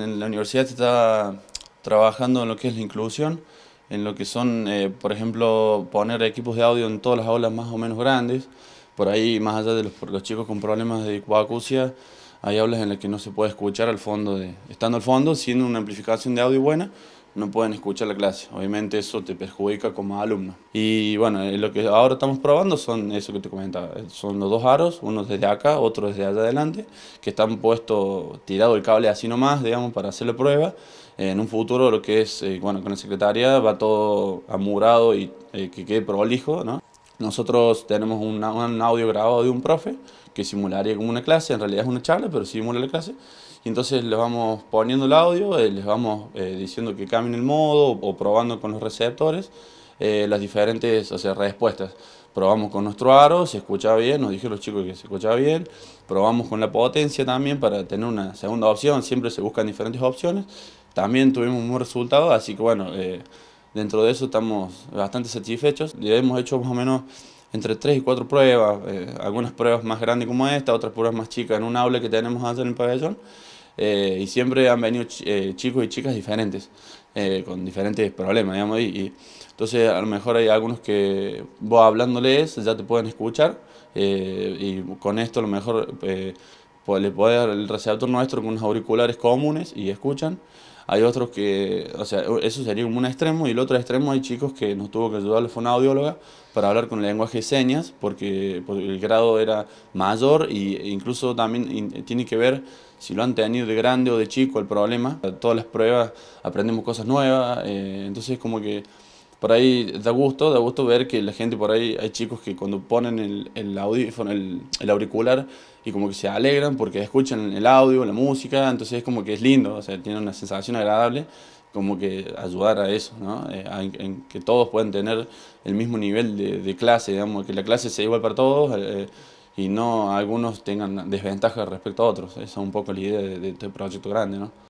en la universidad se está trabajando en lo que es la inclusión, en lo que son, eh, por ejemplo, poner equipos de audio en todas las aulas más o menos grandes. Por ahí, más allá de los, chicos con problemas de acucia, hay aulas en las que no se puede escuchar al fondo, estando al fondo, sin una amplificación de audio buena, no pueden escuchar la clase. Obviamente eso te perjudica como alumno. Y bueno, eh, lo que ahora estamos probando son eso que te comentaba. Eh, son los dos aros, uno desde acá, otro desde allá adelante, que están puestos, tirado el cable así nomás, digamos, para hacer la prueba. Eh, en un futuro lo que es, bueno, con la secretaria va todo amurado y que quede prolijo, ¿no? Nosotros tenemos un audio grabado de un profe que simularía como una clase, en realidad es una charla, pero simula la clase. Y entonces les vamos poniendo el audio, eh, les vamos eh, diciendo que cambien el modo o, probando con los receptores eh, las diferentes respuestas. Probamos con nuestro aro, se escucha bien, nos dijeron los chicos que se escucha bien. Probamos con la potencia también para tener una segunda opción, siempre se buscan diferentes opciones. También tuvimos un buen resultado, así que bueno Dentro de eso estamos bastante satisfechos. Ya hemos hecho más o menos entre 3 y 4 pruebas, eh, algunas pruebas más grandes como esta, otras pruebas más chicas en un aula que tenemos hacer en el pabellón. Eh, y siempre han venido eh, chicos y chicas diferentes, con diferentes problemas, y, entonces a lo mejor hay algunos que vos hablándoles ya te pueden escuchar y con esto a lo mejor pues le puede dar el receptor nuestro con unos auriculares comunes y escuchan. Hay otros que, o sea, eso sería un extremo y el otro extremo hay chicos que nos tuvo que ayudar, fue una audióloga para hablar con el lenguaje de señas porque, el grado era mayor e incluso también tiene que ver si lo han tenido de grande o de chico el problema. Todas las pruebas aprendemos cosas nuevas, eh, entonces como que por ahí da gusto, da gusto ver que la gente por ahí, hay chicos que cuando ponen el, el el, auricular, y como que se alegran porque escuchan el audio, la música, entonces es como que es lindo, o sea, tiene una sensación agradable, como que ayudar a eso, ¿no? Eh, en que todos puedan tener el mismo nivel de, clase, digamos, que la clase sea igual para todos. Eh, y no algunos tengan desventajas respecto a otros. Esa es un poco la idea de este proyecto grande, ¿no?